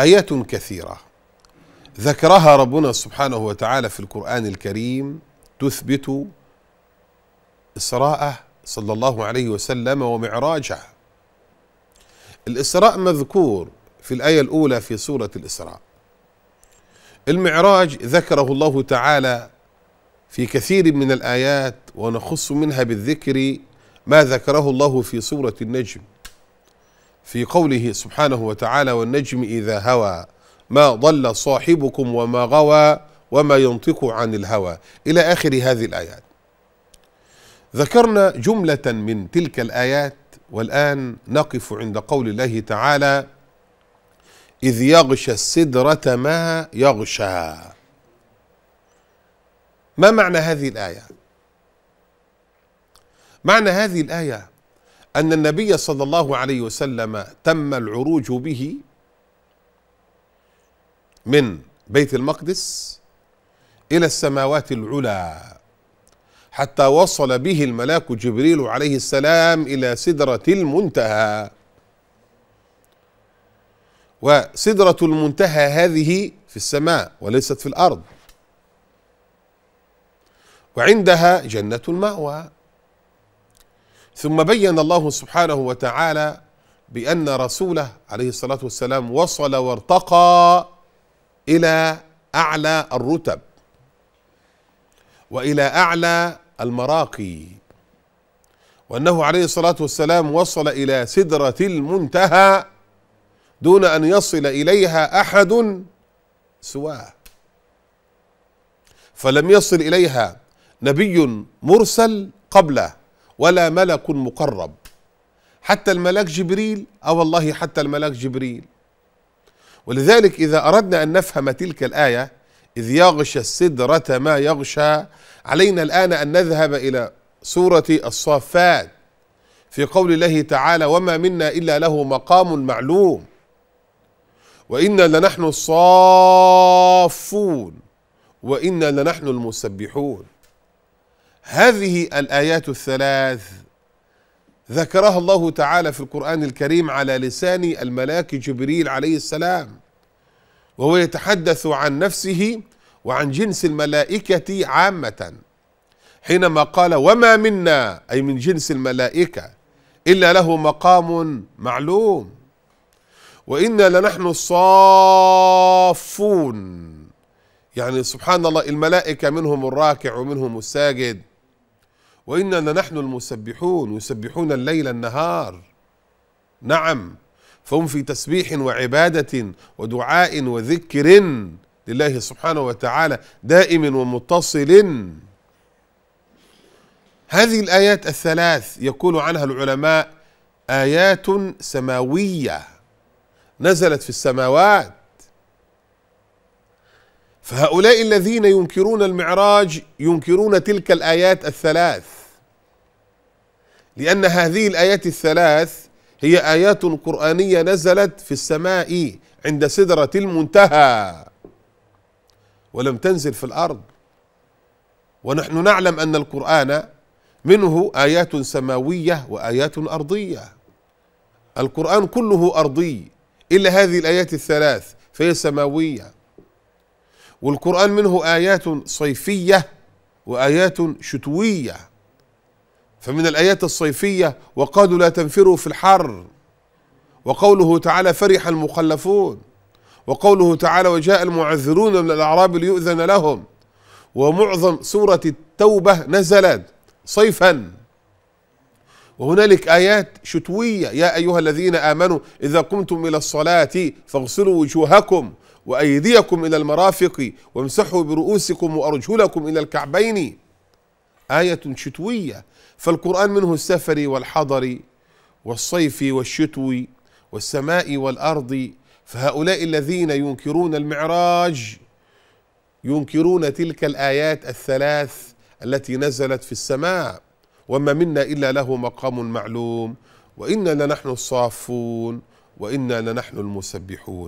ايات كثيره ذكرها ربنا سبحانه وتعالى في القران الكريم تثبت اسراءه صلى الله عليه وسلم ومعراجه الاسراء مذكور في الايه الاولى في سوره الاسراء المعراج ذكره الله تعالى في كثير من الايات ونخص منها بالذكر ما ذكره الله في سوره النجم في قوله سبحانه وتعالى والنجم إذا هوى ما ضل صاحبكم وما غوى وما ينطق عن الهوى إلى آخر هذه الآيات ذكرنا جملة من تلك الآيات والآن نقف عند قول الله تعالى إذ يغشى السدرة ما يغشى ما معنى هذه الآية؟ معنى هذه الآية أن النبي صلى الله عليه وسلم تم العروج به من بيت المقدس إلى السماوات العلى حتى وصل به الملاك جبريل عليه السلام إلى سدرة المنتهى وسدرة المنتهى هذه في السماء وليست في الأرض وعندها جنة المأوى ثم بين الله سبحانه وتعالى بأن رسوله عليه الصلاة والسلام وصل وارتقى إلى أعلى الرتب وإلى أعلى المراقي وأنه عليه الصلاة والسلام وصل إلى سدرة المنتهى دون أن يصل إليها أحد سواه فلم يصل إليها نبي مرسل قبله ولا ملك مقرب حتى الملاك جبريل اه والله حتى الملاك جبريل ولذلك اذا اردنا ان نفهم تلك الايه اذ يغشى السدره ما يغشى علينا الان ان نذهب الى سوره الصافات في قول الله تعالى وما منا الا له مقام معلوم وانا لنحن الصافون وانا لنحن المسبحون هذه الايات الثلاث ذكرها الله تعالى في القران الكريم على لسان الملاك جبريل عليه السلام وهو يتحدث عن نفسه وعن جنس الملائكه عامه حينما قال وما منا اي من جنس الملائكه الا له مقام معلوم وانا لنحن الصافون يعني سبحان الله الملائكه منهم الراكع ومنهم الساجد وإننا نحن المسبحون يسبحون الليل النهار نعم فهم في تسبيح وعبادة ودعاء وذكر لله سبحانه وتعالى دائم ومتصل هذه الآيات الثلاث يقول عنها العلماء آيات سماوية نزلت في السماوات فهؤلاء الذين ينكرون المعراج ينكرون تلك الآيات الثلاث لأن هذه الآيات الثلاث هي آيات قرآنية نزلت في السماء عند سدرة المنتهى ولم تنزل في الأرض ونحن نعلم أن القرآن منه آيات سماوية وآيات أرضية القرآن كله أرضي إلا هذه الآيات الثلاث فهي سماوية والقرآن منه آيات صيفية وآيات شتوية فمن الآيات الصيفية وقالوا لا تنفروا في الحر وقوله تعالى فرح المخلفون وقوله تعالى وجاء المعذرون من الأعراب ليؤذن لهم ومعظم سورة التوبة نزلت صيفا وهنالك آيات شتوية يا أيها الذين آمنوا إذا قمتم إلى الصلاة فاغسلوا وجوهكم وأيديكم إلى المرافق وامسحوا برؤوسكم وأرجلكم إلى الكعبين آية شتوية فالقرآن منه السفري والحضري والصيفي والشتوي والسماء والأرض فهؤلاء الذين ينكرون المعراج ينكرون تلك الآيات الثلاث التي نزلت في السماء وما منا إلا له مقام معلوم وإنا لنحن الصافون وإنا لنحن المسبحون